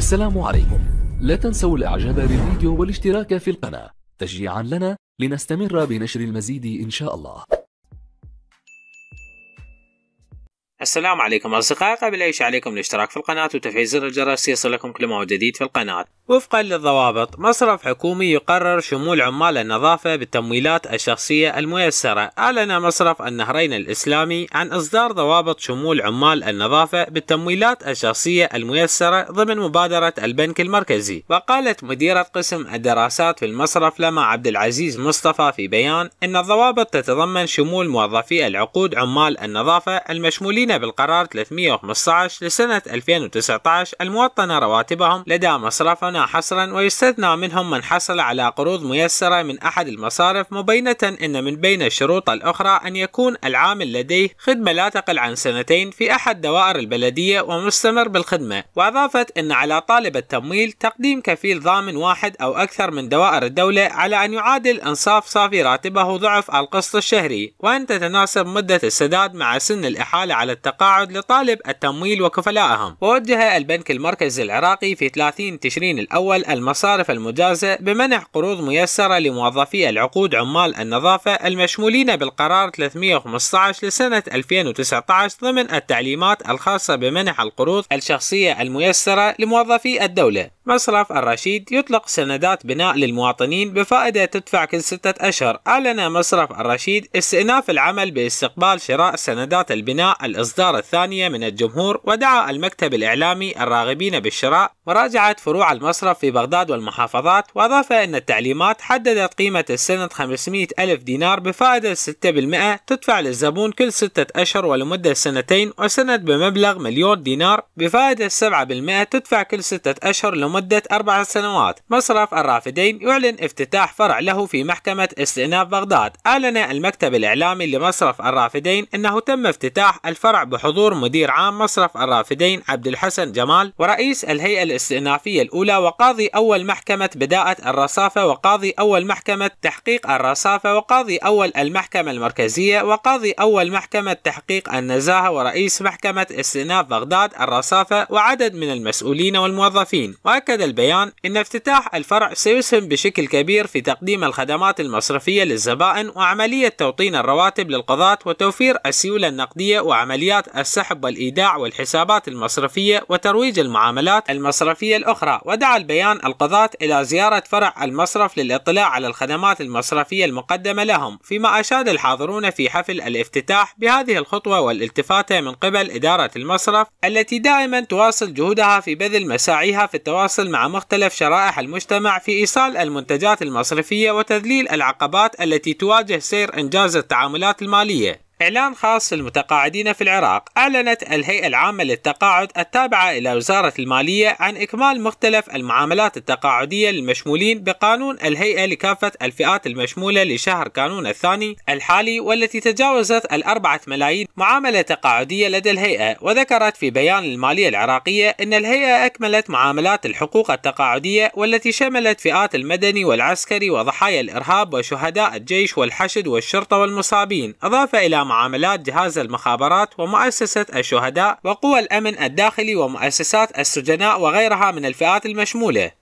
السلام عليكم لا تنسوا الاعجاب بالفيديو والاشتراك في القناة تشجيعا لنا لنستمر بنشر المزيد إن شاء الله السلام عليكم أصدقائي قبل أي شيء عليكم الاشتراك في القناة وتفعيل زر الجرس ليصلكم كل ما هو جديد في القناة وفقا للضوابط مصرف حكومي يقرر شمول عمال النظافة بالتمويلات الشخصية الميسرة أعلن مصرف النهرين الإسلامي عن إصدار ضوابط شمول عمال النظافة بالتمويلات الشخصية الميسرة ضمن مبادرة البنك المركزي وقالت مديرة قسم الدراسات في المصرف لما عبد العزيز مصطفى في بيان أن الضوابط تتضمن شمول موظفي العقود عمال النظافة المشمولين بالقرار 315 لسنة 2019 الموطنة رواتبهم لدى مصرفنا حصرا ويستثنى منهم من حصل على قروض ميسرة من أحد المصارف مبينة أن من بين الشروط الأخرى أن يكون العامل لديه خدمة لا تقل عن سنتين في أحد دوائر البلدية ومستمر بالخدمة وأضافت أن على طالب التمويل تقديم كفيل ضامن واحد أو أكثر من دوائر الدولة على أن يعادل أنصاف صافي راتبه ضعف القسط الشهري وأن تتناسب مدة السداد مع سن الإحالة على التقاعد لطالب التمويل وكفلائهم ووجه البنك المركزي العراقي في 30 تشرين الأول المصارف المجازة بمنع قروض ميسرة لموظفي العقود عمال النظافة المشمولين بالقرار 315 لسنة 2019 ضمن التعليمات الخاصة بمنح القروض الشخصية الميسرة لموظفي الدولة مصرف الرشيد يطلق سندات بناء للمواطنين بفائدة تدفع كل ستة أشهر أعلن مصرف الرشيد استئناف العمل باستقبال شراء سندات البناء الإصدار الثانية من الجمهور ودعا المكتب الإعلامي الراغبين بالشراء مراجعة فروع المصرف في بغداد والمحافظات وأضاف أن التعليمات حددت قيمة السند 500 ألف دينار بفائدة 6% تدفع للزبون كل ستة أشهر ولمدة سنتين وسند بمبلغ مليون دينار بفائدة 7% تدفع كل ستة أشهر لمدة لمدة أربع سنوات مصرف الرافدين يعلن افتتاح فرع له في محكمة استئناف بغداد أعلن المكتب الإعلامي لمصرف الرافدين أنه تم افتتاح الفرع بحضور مدير عام مصرف الرافدين عبد الحسن جمال ورئيس الهيئة الاستئنافية الأولى وقاضي أول محكمة بداءة الرصافة وقاضي أول محكمة تحقيق الرصافة وقاضي أول المحكمة المركزية وقاضي أول محكمة تحقيق النزاهة ورئيس محكمة استئناف بغداد الرصافة وعدد من المسؤولين والموظفين أكد البيان أن افتتاح الفرع سيسهم بشكل كبير في تقديم الخدمات المصرفية للزبائن وعملية توطين الرواتب للقضاة وتوفير السيولة النقدية وعمليات السحب والإيداع والحسابات المصرفية وترويج المعاملات المصرفية الأخرى ودعا البيان القضاة إلى زيارة فرع المصرف للاطلاع على الخدمات المصرفية المقدمة لهم فيما أشاد الحاضرون في حفل الافتتاح بهذه الخطوة والالتفاتة من قبل إدارة المصرف التي دائما تواصل جهودها في بذل مساعيها في التواصل التواصل مع مختلف شرائح المجتمع في إيصال المنتجات المصرفية وتذليل العقبات التي تواجه سير إنجاز التعاملات المالية إعلان خاص للمتقاعدين في العراق أعلنت الهيئة العامة للتقاعد التابعة إلى وزارة المالية عن إكمال مختلف المعاملات التقاعدية للمشمولين بقانون الهيئة لكافة الفئات المشمولة لشهر كانون الثاني الحالي والتي تجاوزت الأربعة ملايين معاملة تقاعدية لدى الهيئة وذكرت في بيان المالية العراقية أن الهيئة أكملت معاملات الحقوق التقاعدية والتي شملت فئات المدني والعسكري وضحايا الإرهاب وشهداء الجيش والحشد والشرطة والمصابين إضافة إلى معاملات جهاز المخابرات ومؤسسة الشهداء وقوى الأمن الداخلي ومؤسسات السجناء وغيرها من الفئات المشمولة